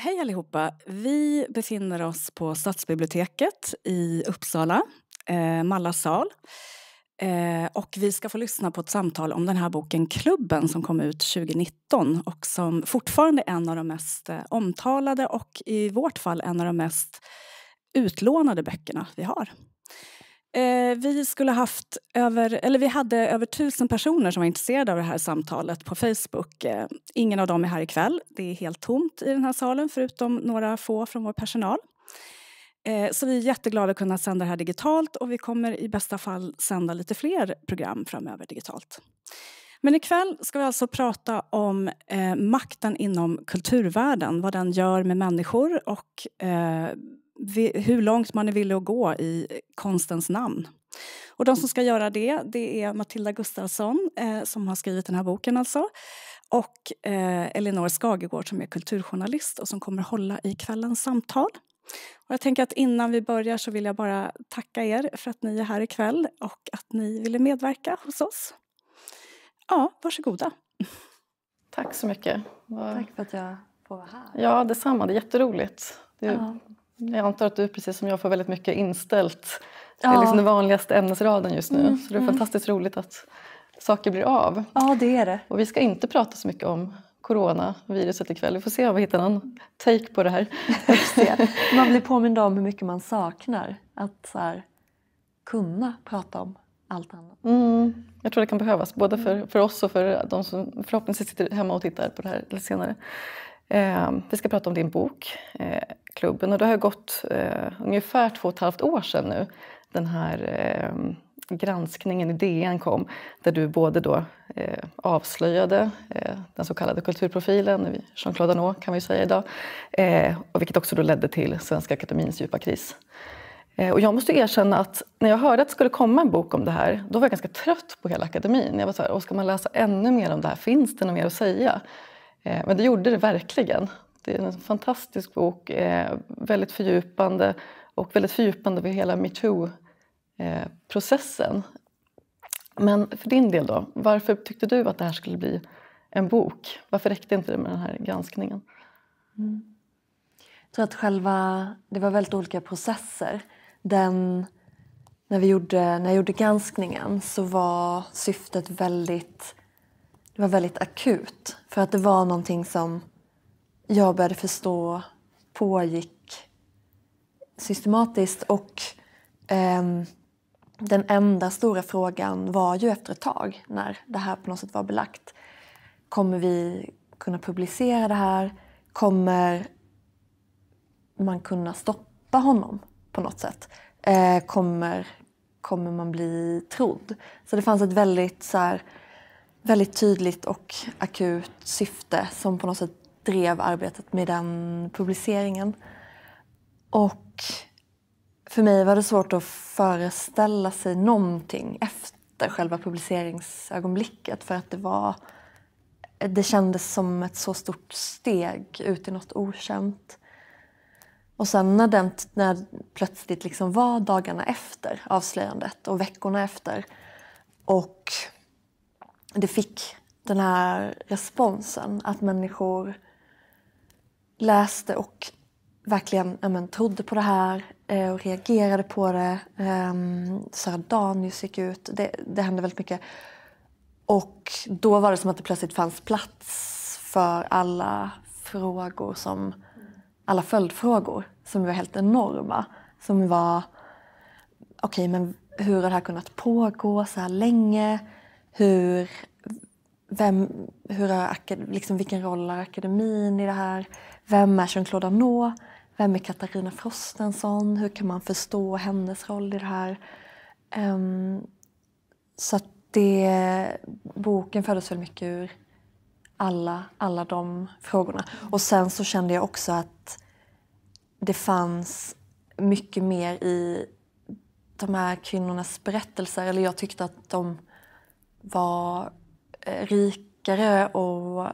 Hej allihopa! Vi befinner oss på Stadsbiblioteket i Uppsala, eh, Mallas sal. Eh, och vi ska få lyssna på ett samtal om den här boken Klubben som kom ut 2019 och som fortfarande är en av de mest eh, omtalade och i vårt fall en av de mest utlånade böckerna vi har. Eh, vi skulle haft över, eller vi hade över tusen personer som var intresserade av det här samtalet på Facebook. Eh, ingen av dem är här ikväll. Det är helt tomt i den här salen förutom några få från vår personal. Eh, så vi är jätteglada att kunna sända det här digitalt och vi kommer i bästa fall sända lite fler program framöver digitalt. Men ikväll ska vi alltså prata om makten inom kulturvärlden, vad den gör med människor och hur långt man är villig att gå i konstens namn. Och de som ska göra det, det är Matilda Gustafsson eh, som har skrivit den här boken alltså och eh, Elinor Skagegård som är kulturjournalist och som kommer hålla i kvällens samtal. Och jag tänker att innan vi börjar så vill jag bara tacka er för att ni är här ikväll och att ni ville medverka hos oss. Ja, varsågoda. Tack så mycket. Var... Tack för att jag får vara här. Ja, detsamma. Det är jätteroligt. Det är... Ja. Mm. Jag antar att du precis som jag får väldigt mycket inställt. Ja. Det är liksom den vanligaste ämnesraden just nu. Mm, så det är mm. fantastiskt roligt att saker blir av. Ja, det är det. Och vi ska inte prata så mycket om coronaviruset ikväll. Vi får se om vi hittar någon take på det här. man blir påmind om hur mycket man saknar att så här, kunna prata om allt annat. Mm, jag tror det kan behövas, både för, mm. för oss och för de som förhoppningsvis sitter hemma och tittar på det här senare. Eh, vi ska prata om din bok, eh, klubben. Och det har gått eh, ungefär två och ett halvt år sedan nu den här eh, granskningen i DN kom där du både då, eh, avslöjade eh, den så kallade kulturprofilen, Jean-Claude Arnault kan vi säga idag, eh, och vilket också då ledde till Svenska Akademiens djupa kris. Eh, och jag måste erkänna att när jag hörde att det skulle komma en bok om det här, då var jag ganska trött på hela akademin. Jag var så här, ska man läsa ännu mer om det här? Finns det något mer att säga? Eh, men det gjorde det verkligen. Det är en fantastisk bok, eh, väldigt fördjupande och väldigt fördjupande över hela metoo-processen. Eh, Men för din del då, varför tyckte du att det här skulle bli en bok? Varför räckte inte det med den här granskningen? Mm. Jag tror att själva, det var väldigt olika processer. Den, när, vi gjorde, när jag gjorde granskningen så var syftet väldigt, det var väldigt akut. För att det var någonting som jag började förstå pågick systematiskt. Och eh, den enda stora frågan var ju efter ett tag, när det här på något sätt var belagt. Kommer vi kunna publicera det här? Kommer man kunna stoppa honom på något sätt? Eh, kommer, kommer man bli trodd? Så det fanns ett väldigt, så här, väldigt tydligt och akut syfte som på något sätt drev arbetet med den publiceringen. Och för mig var det svårt att föreställa sig någonting efter själva publiceringsögonblicket för att det var det kändes som ett så stort steg ut i något okänt. Och sen när, den, när plötsligt liksom var dagarna efter avslöjandet och veckorna efter och det fick den här responsen att människor läste och verkligen ja, men, trodde på det här eh, och reagerade på det. Eh, Sara Danius gick ut. Det, det hände väldigt mycket. Och då var det som att det plötsligt fanns plats för alla frågor som alla följdfrågor som var helt enorma. Som var, okej okay, men hur har det här kunnat pågå så här länge? Hur, vem, hur har, liksom, vilken roll har akademin i det här? Vem är Jean-Claude Arnault? Vem är Katarina Frostenson? Hur kan man förstå hennes roll i det här? Um, så det, boken föddes väl mycket ur alla, alla de frågorna. Och sen så kände jag också att det fanns mycket mer i de här kvinnornas berättelser. Eller jag tyckte att de var eh, rikare och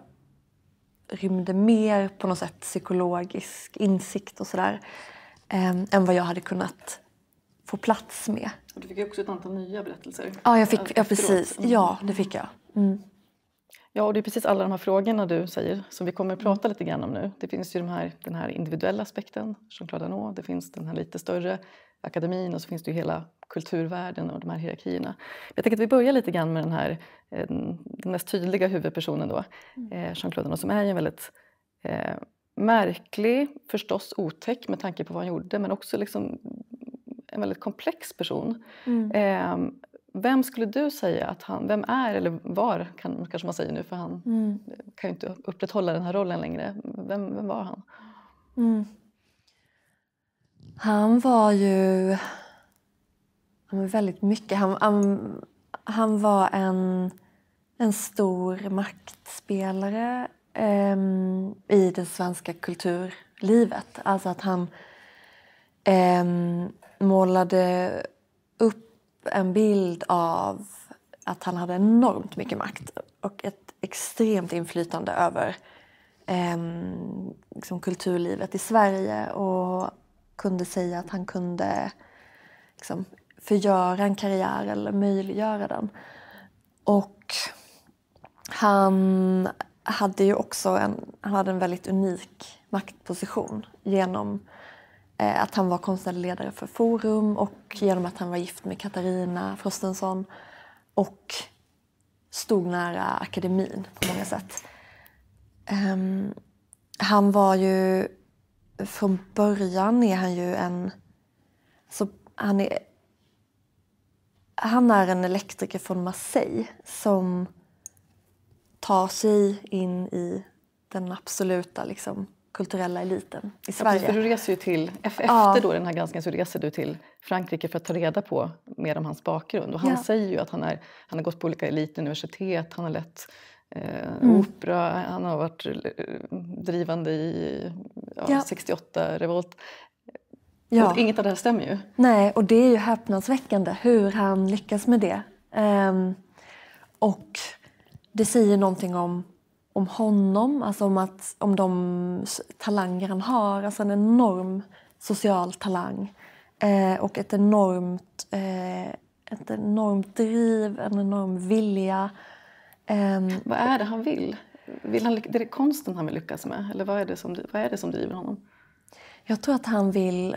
rymde mer på något sätt psykologisk insikt och sådär eh, än vad jag hade kunnat få plats med. Och du fick också ett antal nya berättelser. Ja, jag fick, ja precis. Mm. Ja, det fick jag. Mm. Ja, och det är precis alla de här frågorna du säger som vi kommer att prata lite grann om nu. Det finns ju de här, den här individuella aspekten, Jean-Claude det finns den här lite större akademin och så finns det ju hela kulturvärlden och de här hierarkierna. Jag tänker att vi börjar lite grann med den här eh, den mest tydliga huvudpersonen då, mm. eh, Jean-Claude som är ju en väldigt eh, märklig, förstås otäck med tanke på vad han gjorde men också liksom en väldigt komplex person. Mm. Eh, vem skulle du säga att han, vem är eller var kan, kanske man säger nu för han mm. kan ju inte upprätthålla den här rollen längre. Vem, vem var han? Mm. Han var ju väldigt mycket. Han, han, han var en, en stor maktspelare eh, i det svenska kulturlivet. Alltså att han eh, målade upp en bild av att han hade enormt mycket makt och ett extremt inflytande över eh, liksom kulturlivet i Sverige och kunde säga att han kunde liksom, förgöra en karriär eller möjliggöra den. Och han hade ju också en, han hade en väldigt unik maktposition genom eh, att han var konstnärlig ledare för Forum och genom att han var gift med Katarina Frostenson och stod nära akademin på många sätt. Um, han var ju... Från början är han ju en... Så han är han är en elektriker från Marseille som tar sig in i den absoluta liksom, kulturella eliten i Sverige. Ja, för du reser ju till, e- efter ja. då den här granskningen så reser du till Frankrike för att ta reda på mer om hans bakgrund. Och han ja. säger ju att han, är, han har gått på olika elituniversitet, han har lett eh, mm. opera, han har varit eh, drivande i ja, 68 revolt. Ja. Inget av det här stämmer ju. Nej, och det är ju häpnadsväckande hur han lyckas med det. Um, och det säger någonting om, om honom, alltså om, att, om de talanger han har. Alltså en enorm social talang eh, och ett enormt, eh, ett enormt driv, en enorm vilja. Eh, vad är det han vill? vill han, det är det konsten han vill lyckas med? Eller vad är, det som, vad är det som driver honom? Jag tror att han vill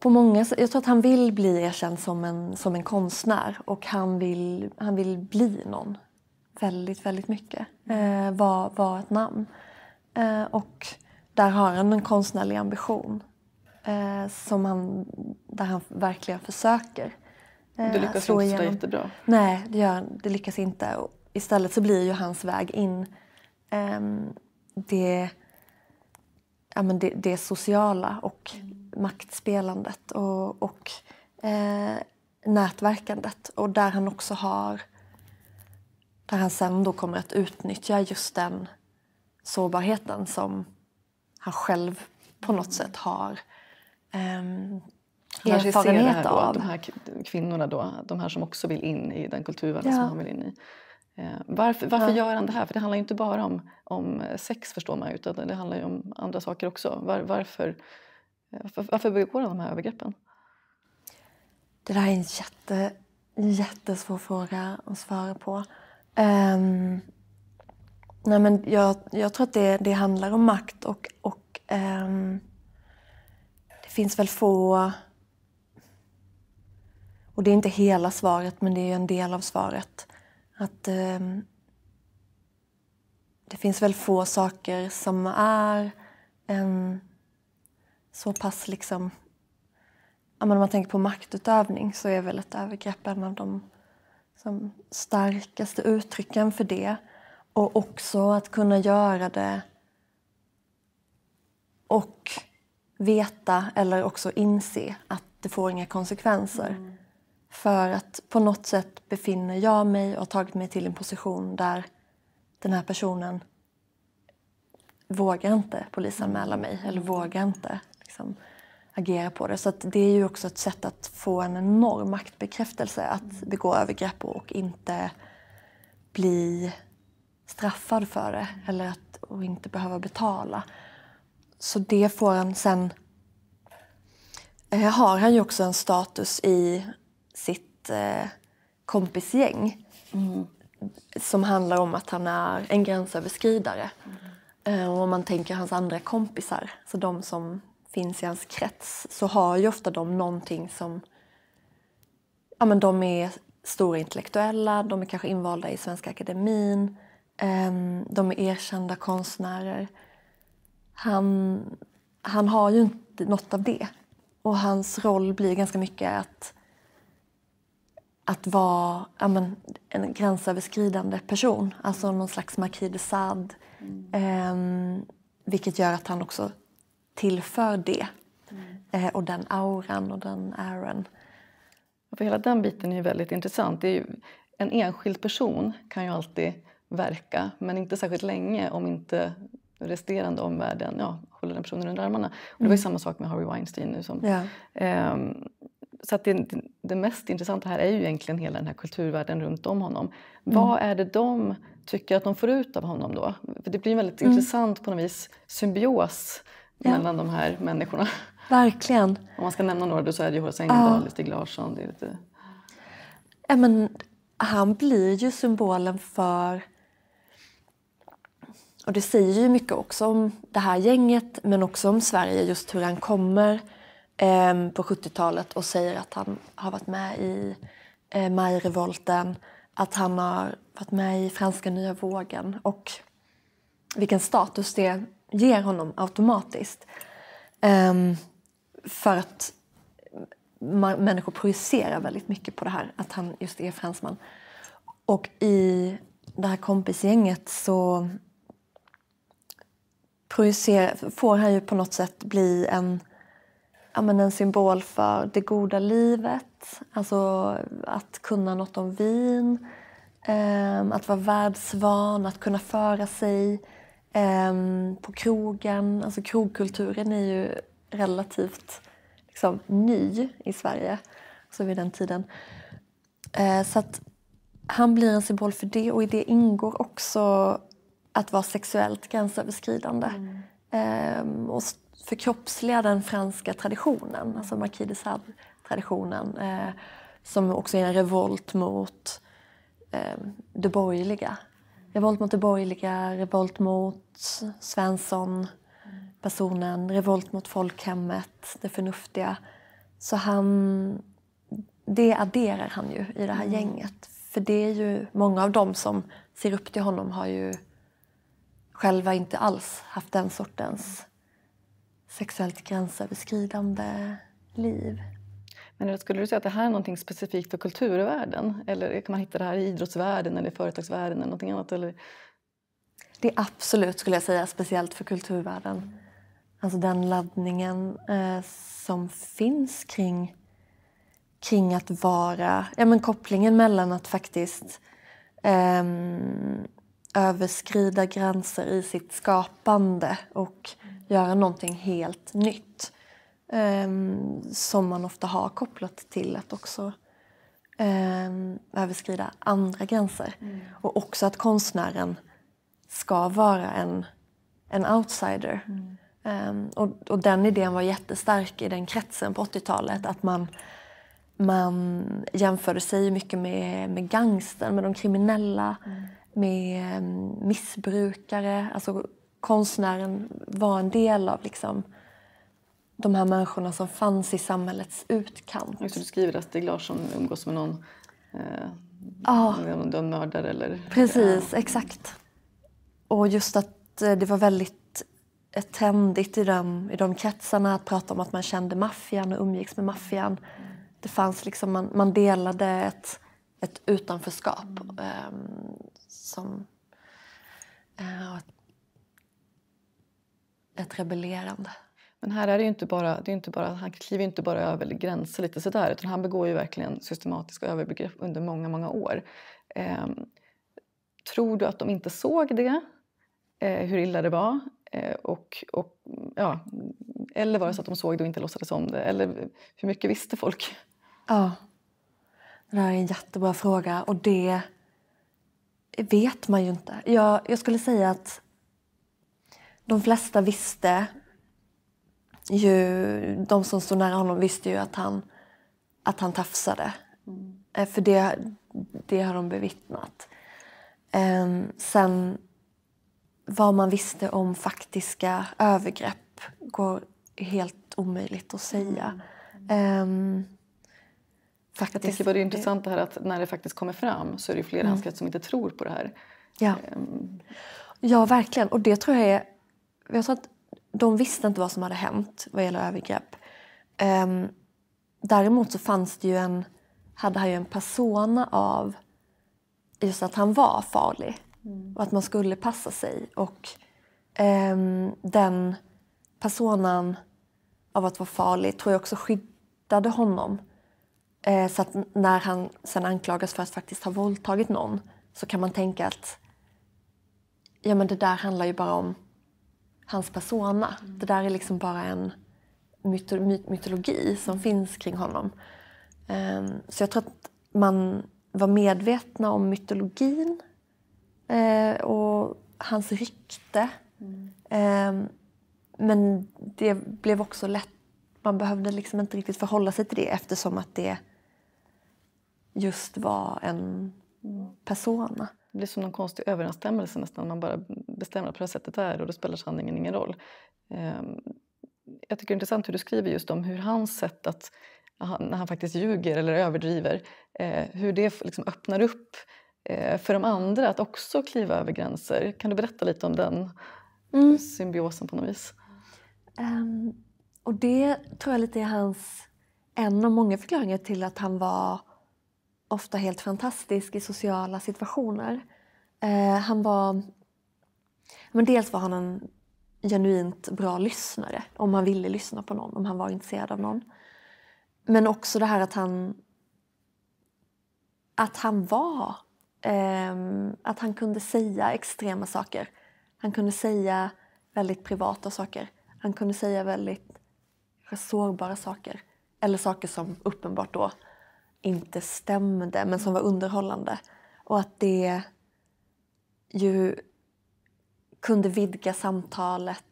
på många Jag tror att han vill bli erkänd som en, som en konstnär och han vill, han vill bli någon väldigt, väldigt mycket. Mm. Eh, var, var ett namn. Eh, och där har han en konstnärlig ambition eh, som han, där han verkligen försöker eh, Det lyckas slå inte igenom. jättebra? Nej, det, gör, det lyckas inte. Och istället så blir ju hans väg in ehm, det, ja, men det, det sociala och mm maktspelandet och, och eh, nätverkandet. Och där han också har... Där han sen då kommer att utnyttja just den sårbarheten som han själv på något sätt har eh, erfarenhet av. De här kvinnorna då, de här som också vill in i den kulturvärlden ja. som han vill in i. Eh, varför, varför ja. gör han det här? För det handlar ju inte bara om, om sex förstår man utan det handlar om andra saker också. Var, varför varför, begår han de här övergreppen? Det där är en jätte, jättesvår fråga att svara på. Um, nej men jag, jag tror att det, det handlar om makt och, och um, det finns väl få... Och det är inte hela svaret, men det är en del av svaret. Att um, Det finns väl få saker som är en så pass liksom... om man tänker på maktutövning så är väl ett övergrepp en av de som starkaste uttrycken för det. Och också att kunna göra det och veta eller också inse att det får inga konsekvenser. Mm. För att på något sätt befinner jag mig och har tagit mig till en position där den här personen vågar inte polisanmäla mm. mig eller vågar inte liksom agera på det. Så det är ju också ett sätt att få en enorm maktbekräftelse att mm. begå övergrepp och inte bli straffad för det mm. eller att, och inte behöva betala. Så det får han sen... Eh, har han ju också en status i sitt eh, kompisgäng mm. som handlar om att han är en gränsöverskridare. Mm. Eh, och om man tänker hans andra kompisar, så de som finns i hans krets så har ju ofta de någonting som... Ja, men de är stora intellektuella, de är kanske invalda i Svenska Akademin, ehm, de är erkända konstnärer. Han, han har ju inte något av det. Och hans roll blir ganska mycket att, att vara ja, men, en gränsöverskridande person, alltså någon slags Marquis de Sade. Mm. Ehm, vilket gör att han också tillför det. Mm. Eh, och den auran och den äran. hela den biten är väldigt intressant. Är ju, en enskild person kan ju alltid verka, men inte särskilt länge om inte resterande omvärlden ja, håller den personen under armarna. Och det var ju mm. samma sak med Harvey Weinstein. Nu som, ja. eh, så att det, det, mest intressanta här är ju egentligen hela den här kulturvärlden runt om honom. Mm. Vad är det de tycker att de får ut av honom då? För det blir väldigt mm. intressant på något vis symbios ja. mellan de här människorna. Verkligen. Om man ska nämna några, du sa H.S. Engdahl, ja. Stig Larsson. Det är lite... ja, men, han blir ju symbolen för och det säger ju mycket också om det här gänget men också om Sverige, just hur han kommer eh, på 70-talet och säger att han har varit med i eh, majrevolten, att han har varit med i franska nya vågen och vilken status det ger honom automatiskt. Um, för att man, människor projicerar väldigt mycket på det här, att han just är fransman. Och i det här kompisgänget så får han ju på något sätt bli en, ja, men en symbol för det goda livet. Alltså att kunna något om vin, ehm, att vara världsvan, att kunna föra sig. Ehm, på krogen, alltså krogkulturen är ju relativt liksom, ny i Sverige, alltså vid den tiden. Ehm, så att han blir en symbol för det och i det ingår också att vara sexuellt gränsöverskridande. Mm. Ehm, och förkroppsliga den franska traditionen, alltså Marquis de Sade-traditionen eh, som också är en revolt mot eh, det borgerliga Revolt mot det borgerliga, revolt mot Svensson, personen, revolt mot folkhemmet, det förnuftiga. Så han, det adderar han ju i det här mm. gänget. För det är ju många av dem som ser upp till honom har ju själva inte alls haft den sortens sexuellt gränsöverskridande liv. Men skulle du säga att det här är någonting specifikt för kulturvärlden? Eller kan man hitta det här i idrottsvärlden eller företagsvärlden eller någonting annat? Eller? Det är absolut, skulle jag säga, speciellt för kulturvärlden. Alltså den laddningen eh, som finns kring, kring att vara... Ja, men kopplingen mellan att faktiskt eh, överskrida gränser i sitt skapande och göra någonting helt nytt Ehm, som man ofta har kopplat till att också överskrida ehm, andra gränser. Mm. Och också att konstnären ska vara en, en outsider. Mm. Um, och, och, den idén var jättestark i den kretsen på 80-talet. Att man, man jämförde sig mycket med, med gangsten, med de kriminella, mm. med missbrukare. Alltså konstnären var en del av liksom, de här människorna som fanns i samhällets utkant. Just, du skriver att Stig Larsson umgås med någon eh, ja. Om mördare eller... Precis, ja. exakt. Och just att eh, det var väldigt eh, trendigt i de, i de kretsarna att prata om att man kände maffian och umgicks med maffian. Det fanns liksom, man, man delade ett, ett utanförskap eh, som... Eh, ett rebellerande. Men här är det inte bara, det är inte bara, han kliver inte bara över gränser lite sådär utan han begår ju verkligen systematiska övergrepp under många, många år. Eh, tror du att de inte såg det? Eh, hur illa det var? Eh, och, och, ja, eller var det så att de såg det och inte låtsades om det? Eller hur mycket visste folk? Ja, det där är en jättebra fråga och det vet man ju inte. Jag, jag skulle säga att de flesta visste ju, de som stod nära honom visste ju att han, att han tafsade. Mm. För det, det har de bevittnat. Ehm, sen vad man visste om faktiska övergrepp går helt omöjligt att säga. Mm. Faktiskt. Ehm, jag tänker på det intressanta här att när det faktiskt kommer fram så är det flera mm. som inte tror på det här. Ja, ehm. ja verkligen. Och det tror jag är... Jag tror att de visste inte vad som hade hänt vad gäller övergrepp. Um, däremot så fanns det ju en, hade han ju en persona av just att han var farlig mm. och att man skulle passa sig. Och um, den personan av att vara farlig tror jag också skyddade honom. Eh, så att när han sen anklagas för att faktiskt ha våldtagit någon så kan man tänka att ja, men det där handlar ju bara om hans persona. Mm. Det där är liksom bara en myto my mytologi som mm. finns kring honom. Um, så jag tror att man var medvetna om mytologin uh, och hans rykte. Mm. Um, men det blev också lätt... Man behövde liksom inte riktigt förhålla sig till det eftersom att det just var en mm. persona. Det blir som någon konstig överensstämmelse nästan. Man bara bestämmer att på det här sättet är och då spelar sanningen ingen roll. Ehm, jag tycker det är intressant hur du skriver just om hur hans sätt att, när han faktiskt ljuger eller överdriver, eh, hur det liksom öppnar upp eh, för de andra att också kliva över gränser. Kan du berätta lite om den mm. symbiosen på något vis? Um, och det tror jag lite är hans, en av många förklaringar till att han var ofta helt fantastisk i sociala situationer. Eh, han var... Men dels var han en genuint bra lyssnare om han ville lyssna på någon, om han var intresserad av någon. Men också det här att han... Att han var... Eh, att han kunde säga extrema saker. Han kunde säga väldigt privata saker. Han kunde säga väldigt sårbara saker. Eller saker som uppenbart då inte stämde men som var underhållande. Och att det ju kunde vidga samtalet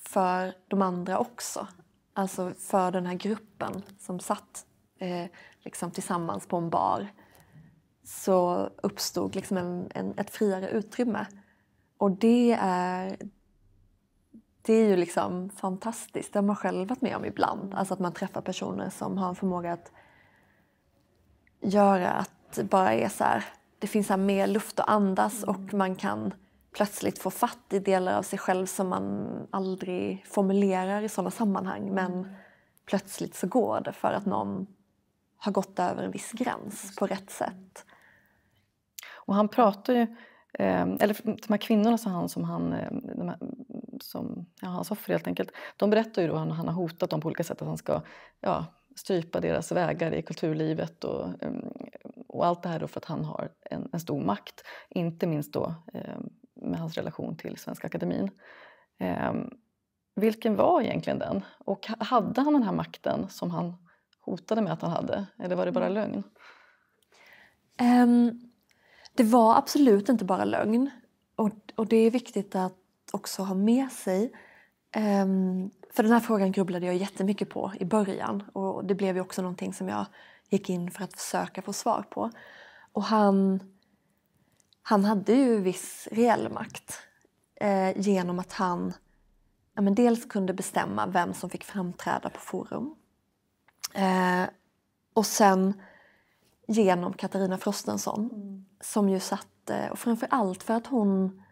för de andra också. Alltså för den här gruppen som satt eh, liksom tillsammans på en bar så uppstod liksom en, en, ett friare utrymme. Och det är, det är ju liksom fantastiskt. Det har man själv varit med om ibland. Alltså att man träffar personer som har en förmåga att göra att bara är så här, det finns så mer luft att andas mm. och man kan plötsligt få fatt i delar av sig själv som man aldrig formulerar i sådana sammanhang. Mm. Men plötsligt så går det för att någon har gått över en viss gräns på rätt sätt. Och han pratar ju, ehm, eller de här kvinnorna som han, som han ehm, här, som, ja, hans offer helt enkelt, de berättar ju då att han, han har hotat dem på olika sätt att han ska ja, strypa deras vägar i kulturlivet och, ehm, och allt det här för att han har en, en, stor makt. Inte minst då ehm, med hans relation till Svenska Akademien. Ehm, vilken var egentligen den? Och hade han den här makten som han hotade med att han hade? Eller var det bara lögn? Um, det var absolut inte bara lögn. Och, och, det är viktigt att också ha med sig. Um, för den här frågan grubblade jag jättemycket på i början och det blev ju också någonting som jag gick in för att försöka få svar på. Och han, han hade ju viss reell makt eh, genom att han ja, men dels kunde bestämma vem som fick framträda på forum eh, och sen genom Katarina Frostenson mm. som ju satt, och framför allt för att hon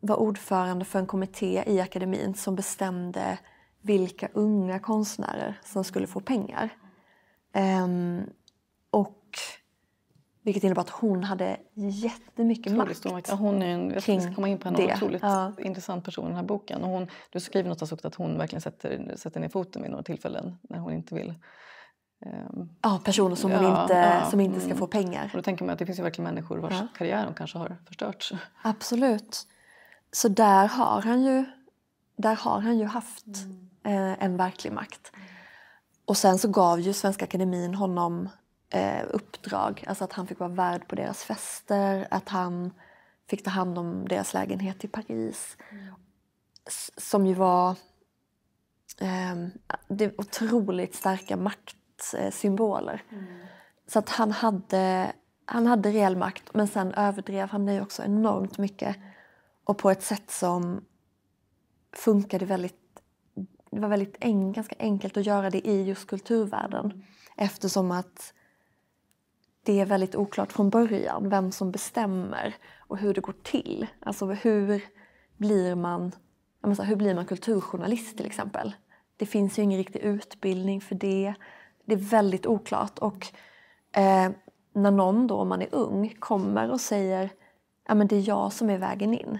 var ordförande för en kommitté i akademin som bestämde vilka unga konstnärer som skulle få pengar. Um, och vilket innebar att hon hade jättemycket otroligt makt. Ja, hon är en, jag ska komma in på henne, en otroligt ja. intressant person i den här boken. Och hon, du skriver någonstans också att hon verkligen sätter, sätter ner foten vid några tillfällen när hon inte vill. Um, ja, personer som, ja, inte, ja, som inte ska mm. få pengar. Och då tänker man att det finns ju verkligen människor vars ja. karriär de kanske har förstörts. Absolut. Så där har han ju, där har han ju haft mm eh, än verklig makt. Och sen så gav ju Svenska Akademin honom eh, uppdrag, alltså att han fick vara värd på deras fester, att han fick ta hand om deras lägenhet i Paris. Mm. Som ju var eh, det otroligt starka maktsymboler. Mm. Så att han hade, han hade reell makt, men sen överdrev han det också enormt mycket. Och på ett sätt som funkade väldigt det var väldigt en, ganska enkelt att göra det i just kulturvärlden eftersom att det är väldigt oklart från början vem som bestämmer och hur det går till. Alltså hur blir man, menar, hur blir man kulturjournalist till exempel? Det finns ju ingen riktig utbildning för det. Det är väldigt oklart. Och eh, när någon då, om man är ung, kommer och säger att det är jag som är vägen in.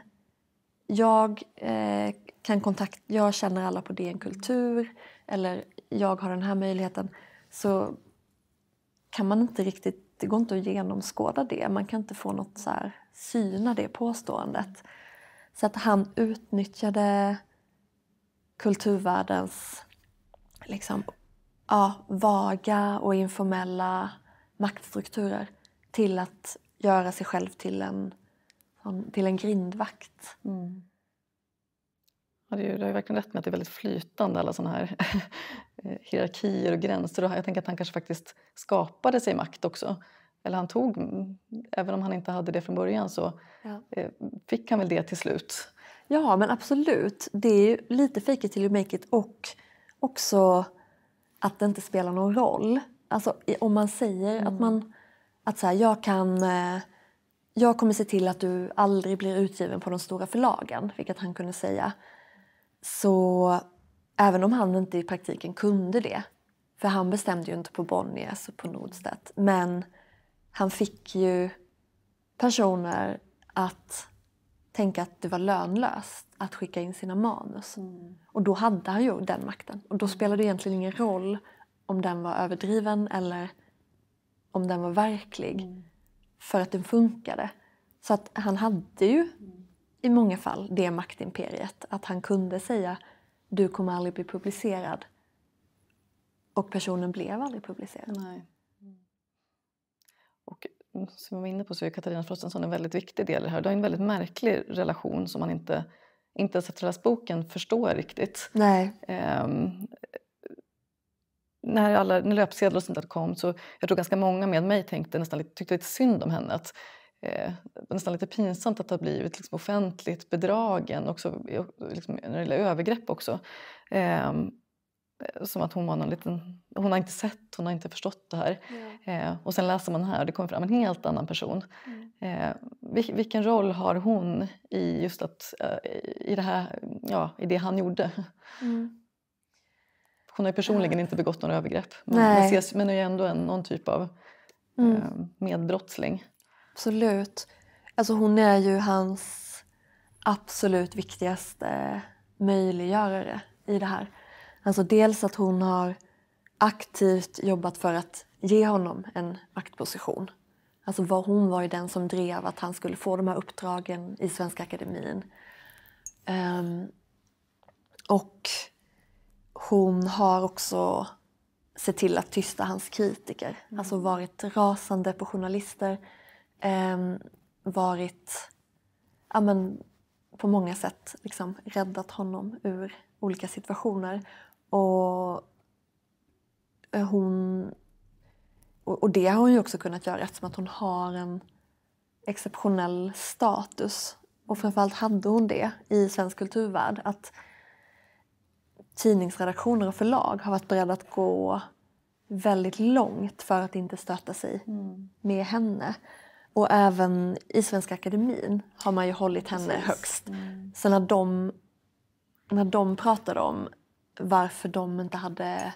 Jag eh, kan kontakta, jag känner alla på DN Kultur eller jag har den här möjligheten så kan man inte riktigt, det går inte att genomskåda det. Man kan inte få något så här, syna det påståendet. Så att han utnyttjade kulturvärldens liksom, ja, vaga och informella maktstrukturer till att göra sig själv till en, till en grindvakt. Mm. Ja, det är ju, du har ju verkligen rätt med att det är väldigt flytande alla sådana här eh, hierarkier och gränser. Och jag tänker att han kanske faktiskt skapade sig makt också. Eller han tog, även om han inte hade det från början så ja. Eh, fick han väl det till slut. Ja men absolut, det är ju lite fake it till you make it och också att det inte spelar någon roll. Alltså om man säger mm. att man, att så här, jag kan eh, jag kommer se till att du aldrig blir utgiven på de stora förlagen, vilket han kunde säga. Så även om han inte i praktiken kunde det, för han bestämde ju inte på Bonniers alltså och på Nordstedt, men han fick ju personer att tänka att det var lönlöst att skicka in sina manus. Mm. Och då hade han ju den makten. Och då mm. spelade det egentligen ingen roll om den var överdriven eller om den var verklig. Mm. För att den funkade. Så att han hade ju mm i många fall det maktimperiet. Att han kunde säga du kommer aldrig bli publicerad. Och personen blev aldrig publicerad. Nej. Och som vi var inne på så är Katarina Frostenson en väldigt viktig del i det här. Du har en väldigt märklig relation som man inte, inte ens efter läst boken förstår riktigt. Nej. Um, när, alla, när löpsedlar och sånt där kom så jag tror ganska många med mig tänkte nästan tyckte lite synd om henne. Att eh, nästan lite pinsamt att ha blivit liksom offentligt bedragen, också, liksom, när det gäller övergrepp också. Eh, som att hon var någon liten... Hon har inte sett, hon har inte förstått det här. Mm. Eh, och sen läser man här och det kommer fram en helt annan person. Mm. Eh, vil, vilken roll har hon i just att, eh, i, det här, ja, i det han gjorde? Mm. Hon har ju personligen inte begått några övergrepp men, ses, men är ju ändå en, någon typ av mm. ehm, medbrottsling. Absolut. Alltså hon är ju hans absolut viktigaste möjliggörare i det här. Alltså dels att hon har aktivt jobbat för att ge honom en maktposition. Alltså var hon var ju den som drev att han skulle få de här uppdragen i Svenska Akademien. Um, ehm, och hon har också sett till att tysta hans kritiker. Mm. Alltså varit rasande på journalister, eh, varit ja, men, på många sätt liksom, räddat honom ur olika situationer. Och eh, hon... Och det har hon ju också kunnat göra eftersom att hon har en exceptionell status. Och framförallt hade hon det i svensk kulturvärld. Att tidningsredaktioner och förlag har varit beredda att gå väldigt långt för att inte stöta sig mm. med henne. Och även i Svenska Akademin har man ju hållit henne Precis. högst. Mm. Så när de, när de pratade om varför de inte hade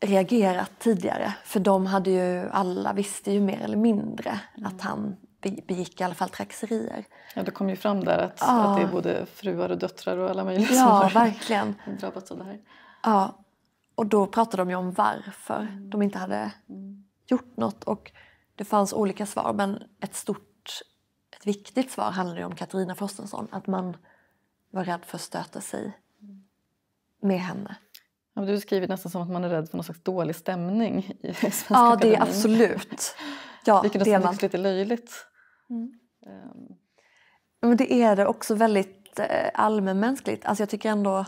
reagerat tidigare, för de hade ju, alla visste ju mer eller mindre mm. att han begick i alla fall trakasserier. Ja, det kom ju fram där att, ja. att det är både fruar och döttrar och alla möjliga ja, som har verkligen. drabbats av det här. Ja, och då pratade de ju om varför mm. de inte hade mm. gjort något. Och det fanns olika svar men ett stort, ett viktigt svar handlade om Katarina Frostenson. Att man var rädd för att stöta sig med henne. Ja, du skriver nästan som att man är rädd för någon slags dålig stämning i Svenska Ja, akademin. är absolut. Ja, Vilket det är lite löjligt. Mm. Um. Men det är det också väldigt eh, allmänmänskligt. Alltså jag tycker ändå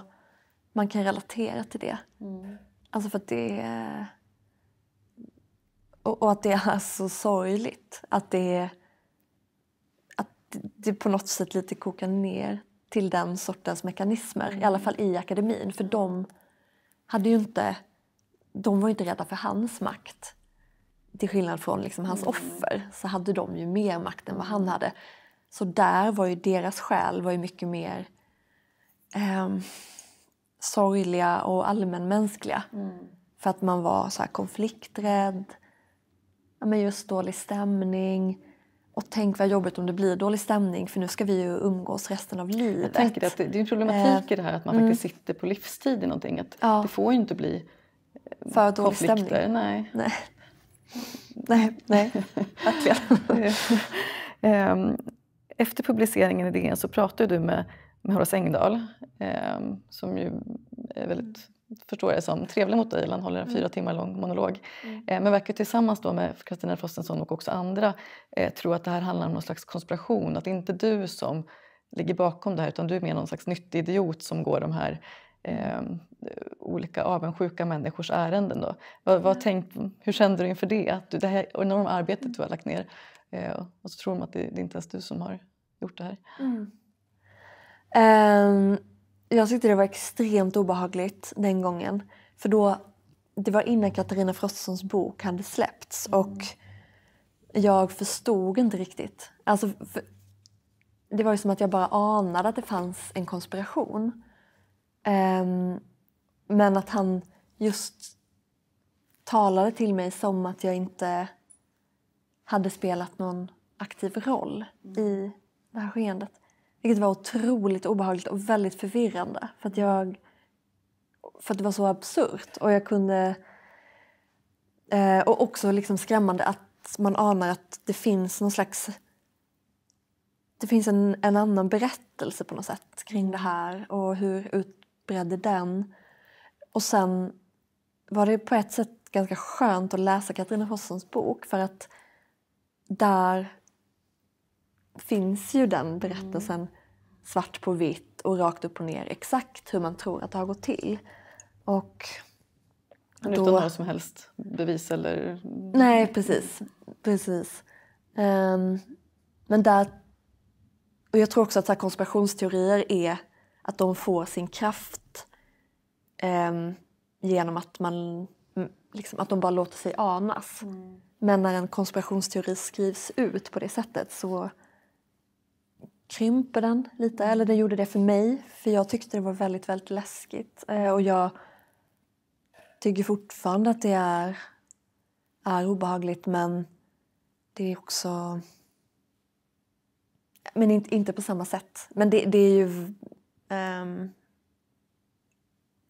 man kan relatera till det. Mm. Alltså för att det är och, och, att det är så sorgligt. Att det, att det på något sätt lite kokar ner till den sortens mekanismer. Mm. I alla mm. fall i akademin. För de hade ju inte... De var ju inte rädda för hans makt. Till skillnad från liksom hans mm. offer så hade de ju mer makt än vad han hade. Så där var ju deras själ var ju mycket mer eh, sorgliga och allmänmänskliga. Mm. För att man var så konflikträdd, ja, men just dålig stämning. Och tänk vad jobbigt om det blir dålig stämning för nu ska vi ju umgås resten av livet. Jag tänker att det, det är en problematik eh, i det här att man eh, mm. faktiskt sitter på livstid i någonting. Att ja. Det får ju inte bli eh, för dålig stämning. Nej. nej, nej, nej. verkligen. Ehm, efter publiceringen i DN så pratade du med, med Horace Engdahl ehm, som ju är väldigt förstår jag som, trevlig mot dig. Han håller en mm. fyra timmar lång monolog. Mm. Eh, men verkar tillsammans då med Kristina Frostenson och också andra eh, tro att det här handlar om någon slags konspiration. Att det inte är du som ligger bakom det här utan du är mer någon slags nyttig idiot som går de här eh, olika avundsjuka människors ärenden. Då. Vad, vad mm. tänkt, hur kände du inför det? Att du, det här enorma arbetet mm. du har lagt ner eh, och så tror de att det, det är inte ens du som har gjort det här. Mm. Um jag tyckte det var extremt obehagligt den gången. För då, Det var innan Katarina Frostssons bok hade släppts mm. och jag förstod inte riktigt. Alltså, för, det var ju som att jag bara anade att det fanns en konspiration. Um, men att han just talade till mig som att jag inte hade spelat någon aktiv roll mm. i det här skeendet. Vilket var otroligt obehagligt och väldigt förvirrande. För att, jag, för att det var så absurt. Och jag kunde... Eh, och också liksom skrämmande att man anar att det finns någon slags... Det finns en, en annan berättelse på något sätt kring det här och hur utbredd är den? Och sen var det på ett sätt ganska skönt att läsa Katarina Fossons bok för att där finns ju den berättelsen mm svart på vitt och rakt upp och ner exakt hur man tror att det har gått till. Och då... Utan några som helst bevis eller... Nej, precis. precis. Um, men där... Och jag tror också att så konspirationsteorier är att de får sin kraft um, genom att man liksom, att de bara låter sig anas. Mm. Men när en konspirationsteori skrivs ut på det sättet så krymper den lite, mm. eller den gjorde det för mig. För jag tyckte det var väldigt, väldigt läskigt. Eh, och jag tycker fortfarande att det är, är obehagligt men det är också... Men inte, inte på samma sätt. Men det, det är ju... Um,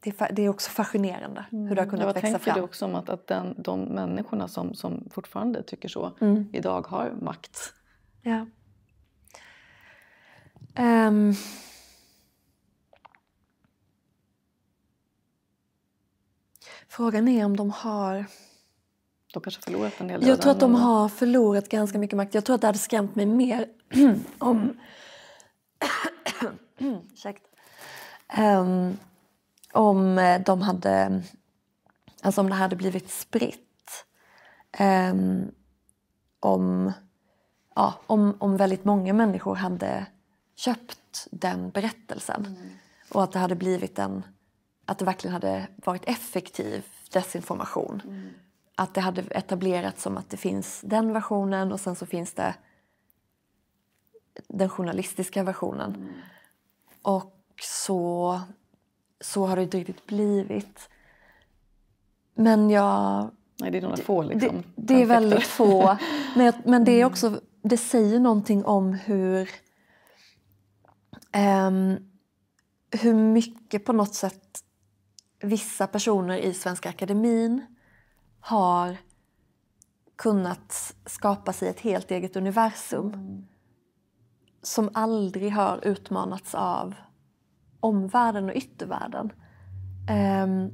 det, är, det är också fascinerande hur det har mm. kunnat ja, växa fram. Vad tänker du också om att, att den, de människorna som, som fortfarande tycker så mm. idag har makt? Ja. Um, frågan är om de har... De kanske förlorat en del Jag tror att de har förlorat ganska mycket makt. Jag tror att det hade skrämt mig mer om... Ursäkta. Um, om de hade... Alltså om det hade blivit spritt. Um, om, ja, om, om väldigt många människor hade köpt den berättelsen. Mm. Och att det hade blivit en... Att det verkligen hade varit effektiv desinformation. Mm. Att det hade etablerats som att det finns den versionen och sen så finns det den journalistiska versionen. Mm. Och så, så har det inte riktigt blivit. Men jag... Nej, det är några få liksom. Det, det är väldigt få. Men, jag, men det är mm. också, det säger någonting om hur Um, hur mycket på något sätt vissa personer i Svenska Akademin har kunnat skapa sig ett helt eget universum mm. som aldrig har utmanats av omvärlden och yttervärlden. Um,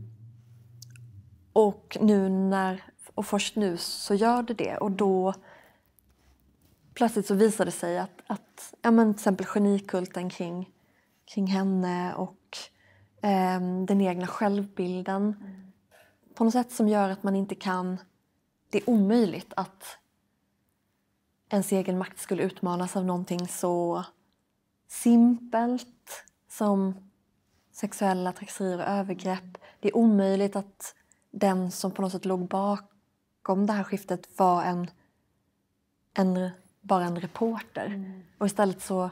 och nu när, och först nu så gör det det och då plötsligt så visar det sig att att, ja, men till exempel genikulten kring, kring henne och eh, den egna självbilden. Mm. På något sätt som gör att man inte kan... Det är omöjligt att ens egen makt skulle utmanas av någonting så simpelt som sexuella trakasserier och övergrepp. Det är omöjligt att den som på något sätt låg bakom det här skiftet var en, en bara en reporter. Mm. Och istället så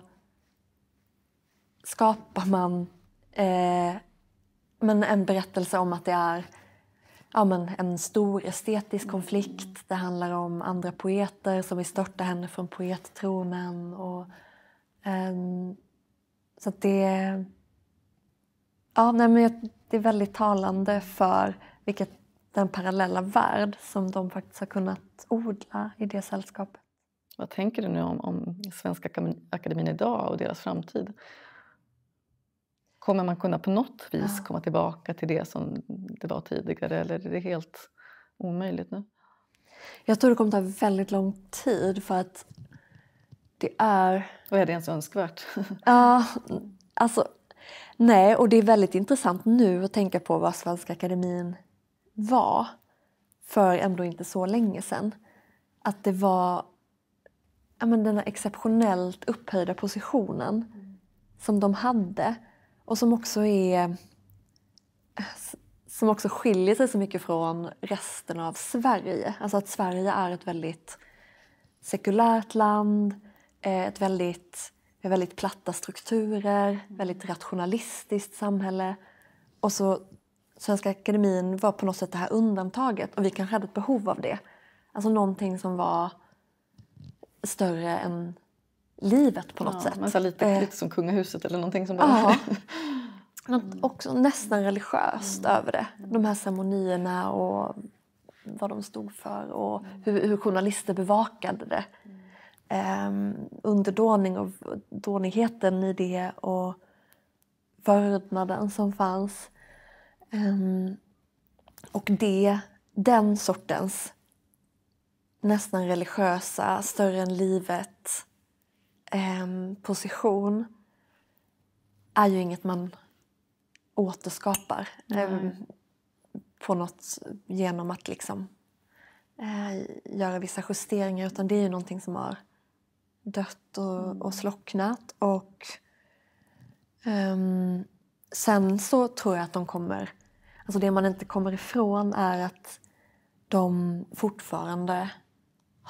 skapar man eh, men en berättelse om att det är ja, men en stor estetisk mm. konflikt. Det handlar om andra poeter som vill störta henne från poettronen. eh, så det... Ja, nej, men det är väldigt talande för vilket, den parallella värld som de faktiskt har kunnat odla i det sällskapet. Vad tänker du nu om, om Svenska akademin idag och deras framtid? Kommer man kunna på något vis ah. komma tillbaka till det som det var tidigare eller är det helt omöjligt nu? Jag tror det kommer ta väldigt lång tid för att det är... Och är det ens önskvärt? ja, alltså nej, och det är väldigt intressant nu att tänka på vad Svenska Akademin var för ändå inte så länge sedan. Att det var ja, men den här exceptionellt upphöjda positionen mm. som de hade och som också är som också skiljer sig så mycket från resten av Sverige. Alltså att Sverige är ett väldigt sekulärt land, eh, ett väldigt, med väldigt platta strukturer, väldigt rationalistiskt samhälle. Och så Svenska Akademin var på något sätt det här undantaget och vi kanske hade ett behov av det. Alltså någonting som var större än livet på något ja, sätt. Men lite, eh. lite som kungahuset eller någonting som bara... Något också nästan religiöst mm. över det. De här ceremonierna och vad de stod för och mm. hur, hur journalister bevakade det. Mm. Um, underdåning och dånigheten i det och vördnaden som fanns. Um, och det, den sortens nästan religiösa, större än livet eh, position är ju inget man återskapar eh, på något genom att liksom eh, göra vissa justeringar utan det är ju någonting som har dött och, mm. och slocknat. Och, um, sen så tror jag att de kommer... Alltså det man inte kommer ifrån är att de fortfarande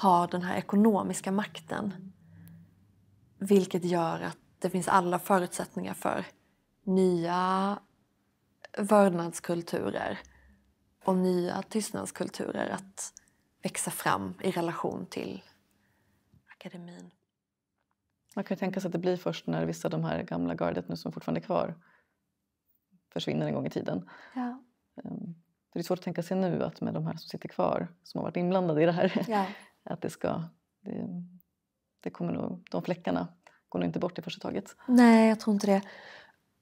har den här ekonomiska makten. Vilket gör att det finns alla förutsättningar för nya vördnadskulturer och nya tystnadskulturer att växa fram i relation till akademin. Man kan tänka sig att det blir först när vissa av de här gamla gardet nu som fortfarande är kvar försvinner en gång i tiden. Ja. Ehm, det är svårt att tänka sig nu att med de här som sitter kvar som har varit inblandade i det här ja. Att det ska... Det, det kommer nog, de fläckarna går nog inte bort i första taget. Nej, jag tror inte det.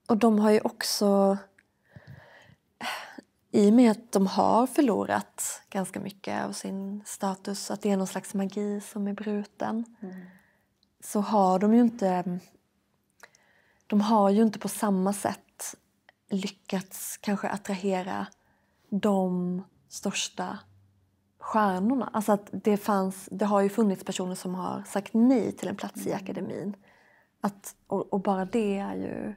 Och de har ju också... I och med att de har förlorat ganska mycket av sin status, att det är någon slags magi som är bruten, mm. så har de ju inte... De har ju inte på samma sätt lyckats kanske attrahera de största stjärnorna. Alltså att det, fanns, det har ju funnits personer som har sagt nej till en plats i mm. akademin. Att, och, och bara det är ju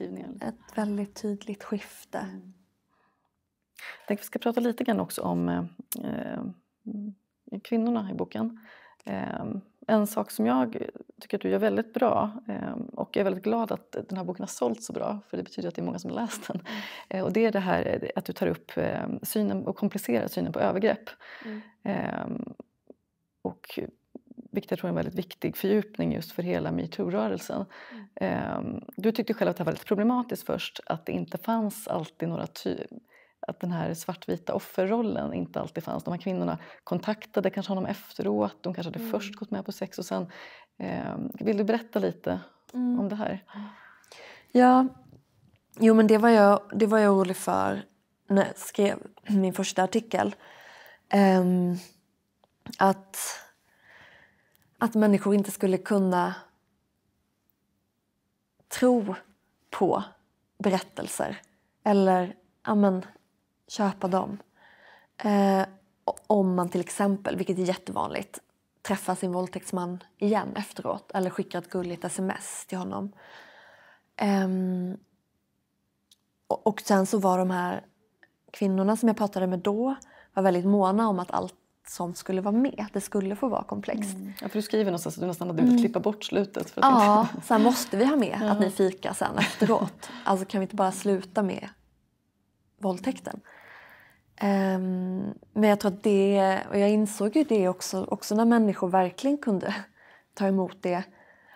mm. ett väldigt tydligt skifte. Mm. Jag tänkte vi ska prata lite grann också om eh, eh kvinnorna i boken. Eh, en sak som jag tycker att du gör väldigt bra ehm, och jag är väldigt glad att den här boken har sålt så bra för det betyder att det är många som har läst den. Mm. Eh, och det är det här eh, att du tar upp ehm, synen och komplicerar synen på övergrepp. Mm. Ehm, och vilket jag tror är en väldigt viktig fördjupning just för hela metoo-rörelsen. Mm. Du tyckte själv att det var lite problematiskt först att det inte fanns alltid några ty att den här svartvita offerrollen inte alltid fanns. De här kvinnorna kontaktade kanske honom efteråt, de kanske hade mm. först gått med på sex och sen... Eh, vill du berätta lite mm. om det här? Ja, jo men det var jag, det var jag orolig för när jag skrev min första artikel. Um, att, att människor inte skulle kunna tro på berättelser eller amen, köpa dem. Eh, om man till exempel, vilket är jättevanligt, träffar sin våldtäktsman igen efteråt eller skickar ett gulligt sms till honom. Eh, och, sen så var de här kvinnorna som jag pratade med då var väldigt måna om att allt sånt skulle vara med. Det skulle få vara komplext. Mm. Ja, för du skriver någonstans att du nästan hade velat mm. klippa bort slutet. För att ja, inte... så här måste vi ha med ja. att ni fikar sen efteråt. Alltså kan vi inte bara sluta med våldtäkten? Um, men jag tror att det, och jag insåg ju det också, också när människor verkligen kunde ta emot det,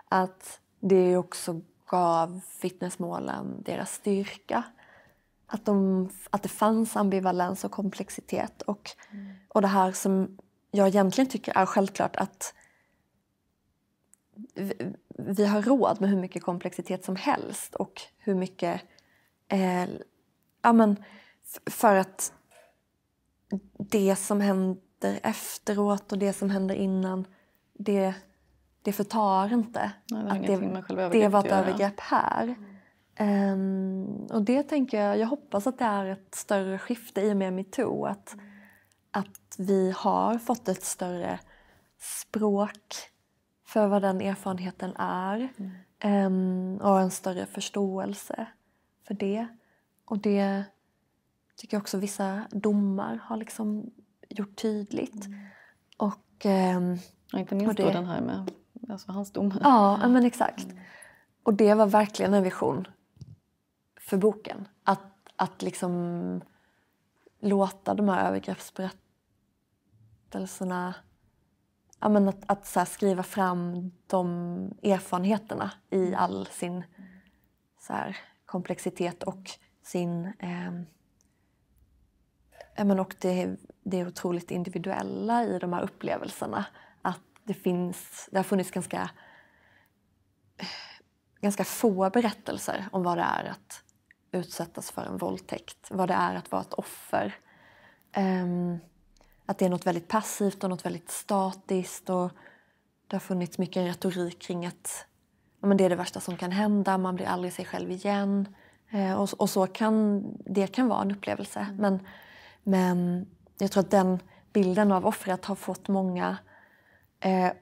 att det också gav vittnesmålen deras styrka. Att, de, att det fanns ambivalens och komplexitet och, mm. och det här som jag egentligen tycker är självklart att vi, vi har råd med hur mycket komplexitet som helst och hur mycket... Eh, ja, men, för att det som händer efteråt och det som händer innan, det, det förtar inte. Nej, det att det, det var ett övergrepp här. Um, och det tänker jag, jag hoppas att det är ett större skifte i och med metoo. Att, att vi har fått ett större språk för vad den erfarenheten är mm. um, och en större förståelse för det. Och det tycker jag också vissa domar har liksom gjort tydligt. Mm. Och, eh, och inte minst och det, då den här med alltså hans dom. Ja, men exakt. Mm. Och det var verkligen en vision för boken. Att, att liksom låta de här övergreppsberättelserna ja, men att, att så skriva fram de erfarenheterna i mm. all sin så här, komplexitet och sin eh, och det, det är otroligt individuella i de här upplevelserna. Att det, finns, det har funnits ganska, ganska få berättelser om vad det är att utsättas för en våldtäkt, vad det är att vara ett offer. Um, att det är något väldigt passivt och något väldigt statiskt. Och det har funnits mycket retorik kring att ja, men det är det värsta som kan hända, man blir aldrig sig själv igen. Eh, och, och, så kan det kan vara en upplevelse. Mm. Men men jag tror att den bilden av offret har fått många eh,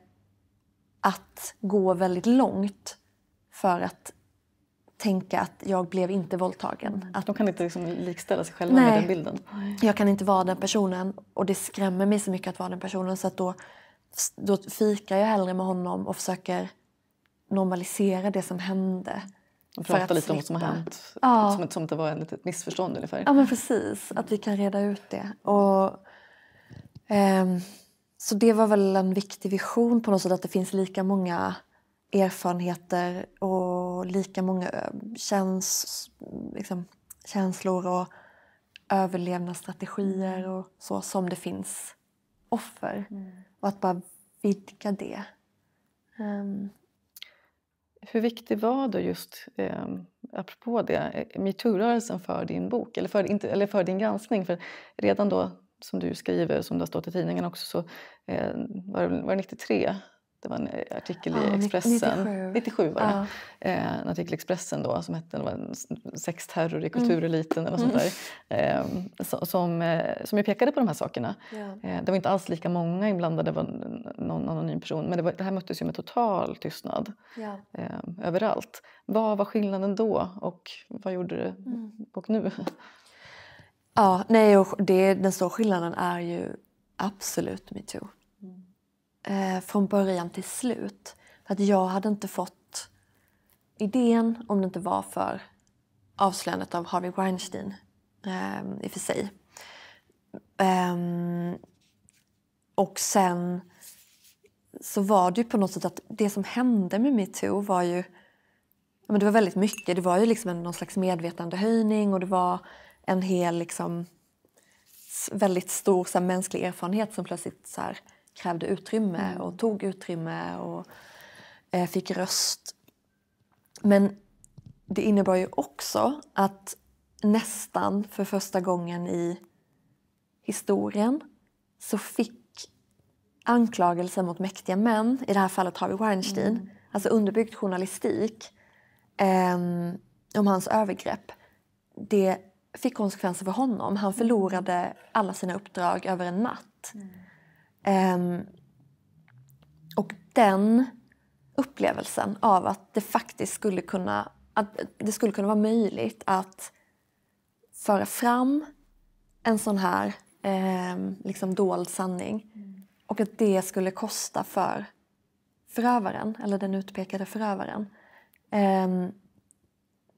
att gå väldigt långt för att tänka att jag blev inte våldtagen. Att De kan inte liksom likställa sig själva nej, med den bilden. Jag kan inte vara den personen och det skrämmer mig så mycket att vara den personen så att då, då fikar jag hellre med honom och försöker normalisera det som hände och prata lite om vad som har hänt, ja. som, som det var ett litet missförstånd ungefär. Ja men precis, att vi kan reda ut det. Och, ehm, så det var väl en viktig vision på något sätt, att det finns lika många erfarenheter och lika många ehm, käns, liksom, känslor och överlevnadsstrategier mm. och så som det finns offer. Mm. Och att bara vidga det. Um, hur viktig var då just, eh, apropå det, eh, metoo-rörelsen för din bok eller för, inte, eller för din granskning? För redan då som du skriver, som det har stått i tidningen också, så eh, var, var det 93 det var en eh, artikel i Expressen. 97, 97 var det. Ja. Eh, en artikel i Expressen då som hette det var sexterror i mm. kultureliten mm. eller sånt där. Mm. Ehm, eh, som, som, som pekade på de här sakerna. Ja. Eh, det var inte alls lika många inblandade, det var någon anonym person. Men det, var, det här möttes ju med total tystnad ja. Ehm, överallt. Vad var skillnaden då och vad gjorde det mm. och nu? Ja, nej, och det, den stora skillnaden är ju absolut metoo eh, från början till slut. För att jag hade inte fått idén om det inte var för avslöjandet av Harvey Weinstein eh, i och för sig. Um, och sen så var det ju på något sätt att det som hände med metoo var ju... Men det var väldigt mycket. Det var ju liksom en, någon slags medvetandehöjning och det var en hel liksom väldigt stor så här, mänsklig erfarenhet som plötsligt så här, krävde utrymme mm. och tog utrymme och eh, fick röst. Men det innebar ju också att nästan för första gången i historien så fick anklagelser mot mäktiga män, i det här fallet Harvey Weinstein, mm. alltså underbyggd journalistik eh, om hans övergrepp, det fick konsekvenser för honom. Han mm. förlorade alla sina uppdrag över en natt. Mm. Um, och den upplevelsen av att det faktiskt skulle kunna, att det skulle kunna vara möjligt att föra fram en sån här eh, liksom dold sanning och att det skulle kosta för förövaren, eller den utpekade förövaren eh,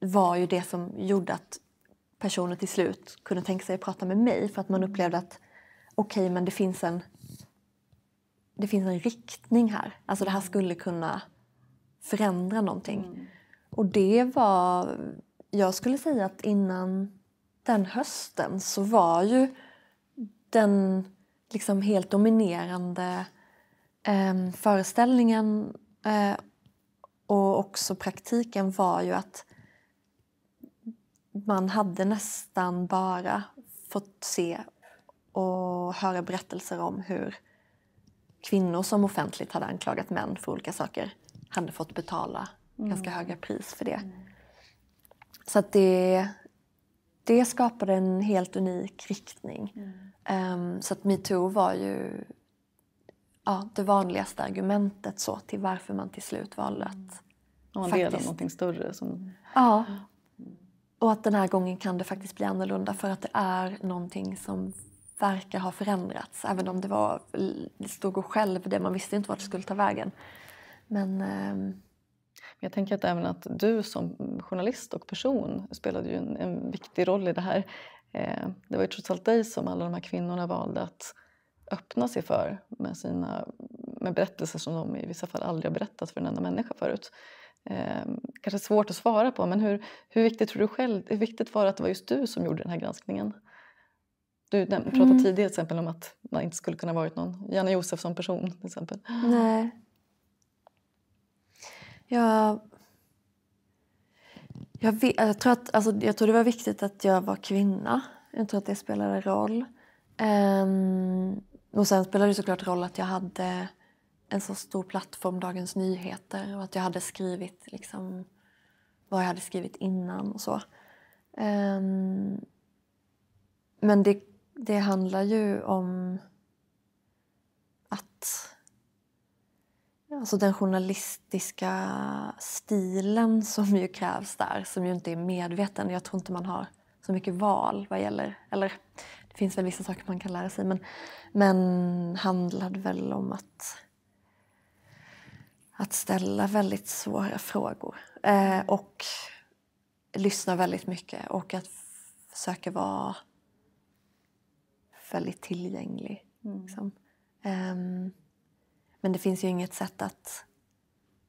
var ju det som gjorde att personen till slut kunde tänka sig att prata med mig för att man upplevde att okej, okay, men det finns en det finns en riktning här. Alltså det här skulle kunna förändra någonting. Mm. Och det var, jag skulle säga att innan den hösten så var ju den liksom helt dominerande eh, föreställningen eh, och också praktiken var ju att man hade nästan bara fått se och höra berättelser om hur kvinnor som offentligt hade anklagat män för olika saker hade fått betala mm. ganska höga pris för det. Mm. Så att det, det skapade en helt unik riktning. Um, så att metoo var ju ja, det vanligaste argumentet så till varför man till slut valde att Ja, mm. en faktiskt. del av någonting större. Som... Ja. Och att den här gången kan det faktiskt bli annorlunda för att det är någonting som verkar ha förändrats. Även om det var, det stod och själv det, man visste inte vart det skulle ta vägen. Men, eh... jag tänker att även att du som journalist och person spelade ju en, en viktig roll i det här. Eh, det var ju trots allt dig som alla de här kvinnorna valde att öppna sig för med, sina, med berättelser som de i vissa fall aldrig har berättat för en enda människa förut. Eh, kanske svårt att svara på, men hur, hur viktigt tror du själv, hur viktigt var det att det var just du som gjorde den här granskningen? Du pratade mm. tidigare exempel om att man inte skulle kunna varit någon Janne Josefsson person till exempel. Nej. Jag, jag, vet, jag, tror att, alltså, jag tror det var viktigt att jag var kvinna. Jag tror att det spelade roll. Um, och sen spelade det såklart roll att jag hade en så stor plattform, Dagens Nyheter, och att jag hade skrivit liksom, vad jag hade skrivit innan och så. Um, men det det handlar ju om att Alltså den journalistiska stilen som ju krävs där, som ju inte är medveten. Jag tror inte man har så mycket val vad gäller... Eller det finns väl vissa saker man kan lära sig men, men handlade väl om att, att ställa väldigt svåra frågor eh, och lyssna väldigt mycket och att försöka vara väldigt tillgänglig. Mm. Liksom. Um, men det finns ju inget sätt att,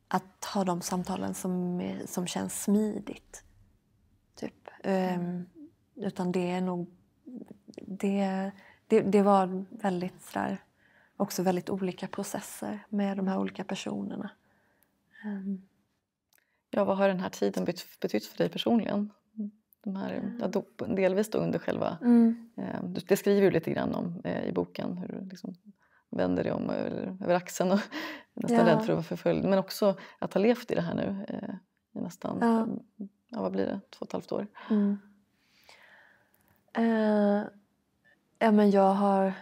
att ha de samtalen som, som känns smidigt. Typ. Um, Utan det är nog... Det, det, det var väldigt sådär, också väldigt olika processer med de här olika personerna. Um. Ja, vad har den här tiden betytt för dig personligen? de här, mm. delvis då under själva... Mm. Eh, det skriver du lite grann om eh, i boken, hur du liksom vänder dig om över, över axeln och nästan ja. rädd för att vara förföljd. Men också att ha levt i det här nu eh, i nästan, ja. ja. vad blir det, två och ett halvt år. Mm. Eh, ja men jag har,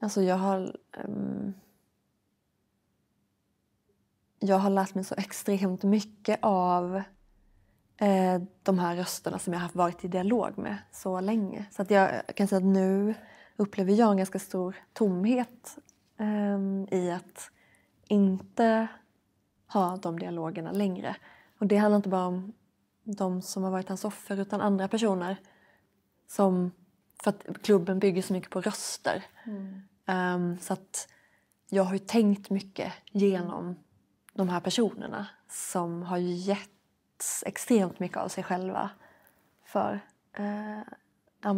alltså jag har um, jag har lärt mig så extremt mycket av Eh, de här rösterna som jag har varit i dialog med så länge. Så att jag kan säga att nu upplever jag en ganska stor tomhet eh, i att inte ha de dialogerna längre. Och det handlar inte bara om de som har varit hans offer utan andra personer. Som, för att klubben bygger så mycket på röster. Mm. Um, så att jag har ju tänkt mycket genom de här personerna som har gett extremt mycket av sig själva för, eh, ja,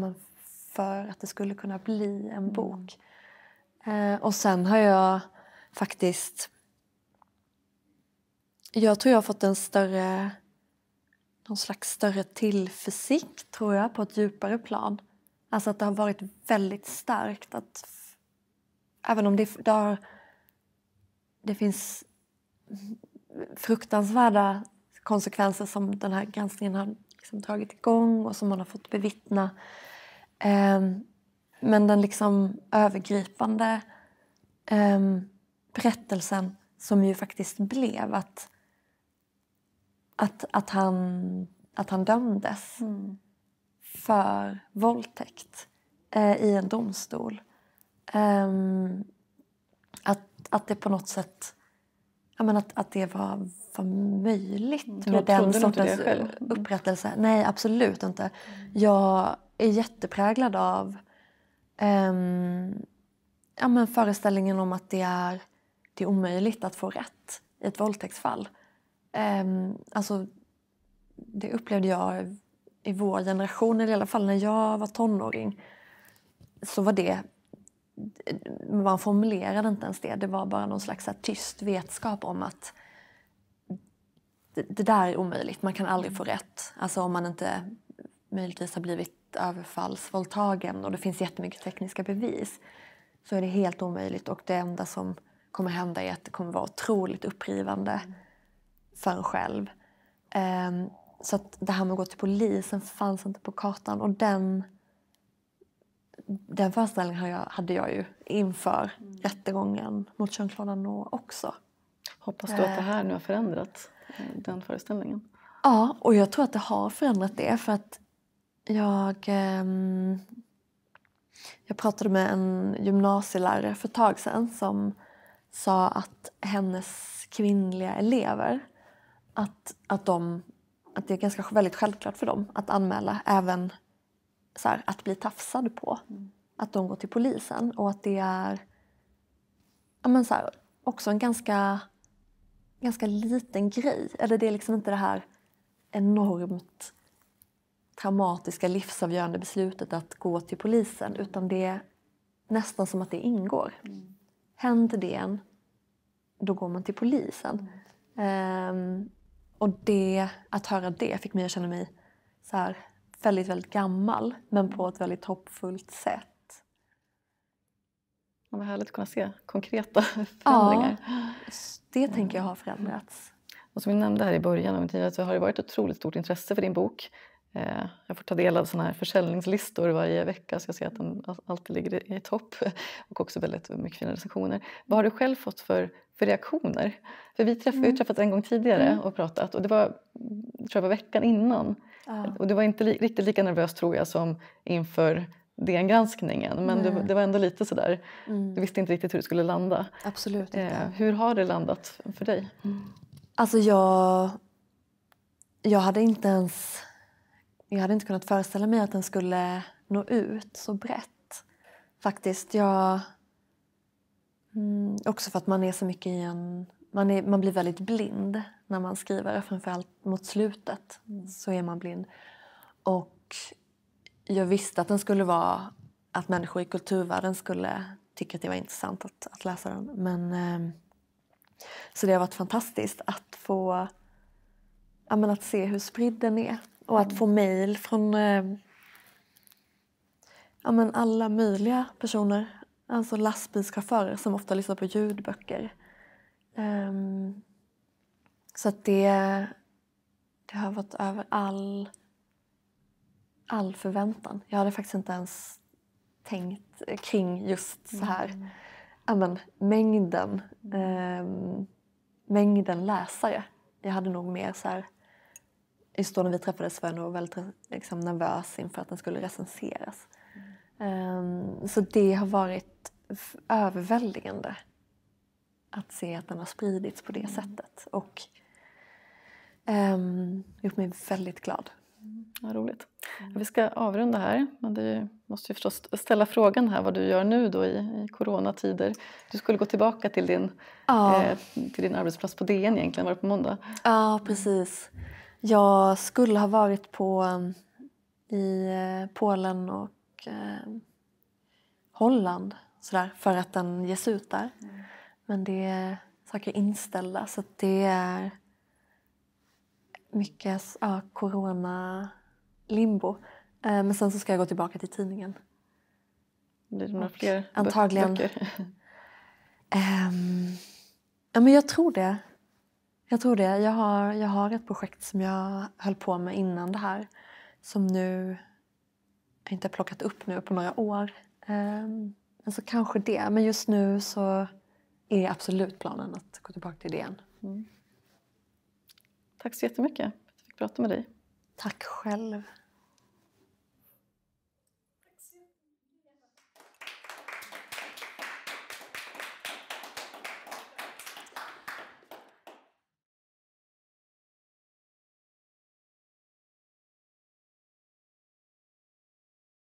för att det skulle kunna bli en mm. bok. Mm. Eh, och sen har jag faktiskt... Jag tror jag har fått en större... Någon slags större tillförsikt, tror jag, på ett djupare plan. Alltså att det har varit väldigt starkt att... Även om det, det, har, det finns fruktansvärda konsekvenser som den här granskningen har liksom dragit igång och som man har fått bevittna. Ehm, men den liksom övergripande ehm, berättelsen som ju faktiskt blev att, att, att, han, att han dömdes mm. för våldtäkt eh, i en domstol. Ehm, att, att det på något sätt ja, men att, att det var, var möjligt mm. med den sortens upprättelse. Nej, absolut inte. Mm. Jag är jättepräglad av um, ja, men föreställningen om att det är, det är omöjligt att få rätt i ett våldtäktsfall. Um, alltså, det upplevde jag i vår generation, eller i alla fall när jag var tonåring, så var det man formulerade inte ens det. Det var bara någon slags tyst vetskap om att det, där är omöjligt. Man kan aldrig få rätt. Alltså om man inte möjligtvis har blivit överfallsvåldtagen och det finns jättemycket tekniska bevis så är det helt omöjligt och det enda som kommer hända är att det kommer vara otroligt upprivande för en själv. Ehm, så att det här med att gå till polisen fanns inte på kartan och den den föreställningen hade jag ju inför mm. rättegången mot Jean-Claude Arnault också. Hoppas du att det här nu har förändrat eh, den föreställningen? Ja, och jag tror att det har förändrat det för att jag, ehm, jag pratade med en gymnasielärare för ett tag sedan som sa att hennes kvinnliga elever att, att, de, att det är ganska väldigt självklart för dem att anmäla även så här, att bli tafsad på. Mm. Att de går till polisen och att det är ja, men så här, också en ganska, ganska liten grej. Eller det är liksom inte det här enormt traumatiska livsavgörande beslutet att gå till polisen utan det är nästan som att det ingår. Mm. Händer det en, då går man till polisen. Mm. Um, och det, att höra det fick mig att känna mig så här, väldigt, väldigt gammal men på ett väldigt hoppfullt sätt. Vad härligt att kunna se konkreta förändringar. Ja, det tänker jag har förändrats. Och som vi nämnde här i början av intervjun så har det varit ett otroligt stort intresse för din bok. Eh, jag får ta del av såna här försäljningslistor varje vecka så jag ser att de alltid ligger i topp och också väldigt mycket fina recensioner. Vad har du själv fått för, för reaktioner? För vi har träffat, mm. träffats en gång tidigare mm. och pratat och det var, tror jag var veckan innan Ja. Och det var inte li riktigt lika nervös tror jag som inför den granskningen men det, det, var ändå lite sådär, mm. du visste inte riktigt hur det skulle landa. Absolut eh, hur har det landat för dig? Mm. Alltså jag, jag hade inte ens jag hade inte kunnat föreställa mig att den skulle nå ut så brett. Faktiskt. Jag, mm, också för att man är så mycket i en... Man, är, man blir väldigt blind när man skriver. Framförallt mot slutet mm. så är man blind. Och jag visste att den skulle vara att människor i kulturvärlden skulle tycka att det var intressant att, att läsa den. Men, ehm, så det har varit fantastiskt att få ja, att se hur spridd den är och att mm. få mejl från ehm, ja, men alla möjliga personer. Alltså lastbilschaufförer som ofta lyssnar på ljudböcker. Um, så att det, det har varit över all, all förväntan. Jag hade faktiskt inte ens tänkt kring just så här. Mm. Amen, mängden, eh, mängden läsare. Jag hade nog mer så här... Just då när vi träffades var jag nog väldigt liksom, nervös inför att den skulle recenseras. Mm. Eh, så det har varit överväldigande att se att den har spridits på det mm. sättet. Och Um, gjort mig väldigt glad. Mm. Vad roligt. Vi ska avrunda här, men du måste ju förstås ställa frågan här vad du gör nu då i, i coronatider. Du skulle gå tillbaka till din, ja. eh, till din arbetsplats på DN egentligen, var det på måndag? Ja, precis. Jag skulle ha varit på, mm, i eh, Polen och eh, Holland sådär, för att den ges ut där. Mm. Men det är saker inställda så det är mycket ja, corona-limbo. Eh, men sen så ska jag gå tillbaka till tidningen. Blir det några fler Antagligen. böcker? um, ja, men jag tror det. Jag tror det. Jag har, jag har ett projekt som jag höll på med innan det här som nu jag inte har plockat upp nu på några år. Um, men kanske det. Men just nu så är absolut planen att gå tillbaka till det igen. Mm. Tack så jättemycket för att jag fick prata med dig. Tack själv.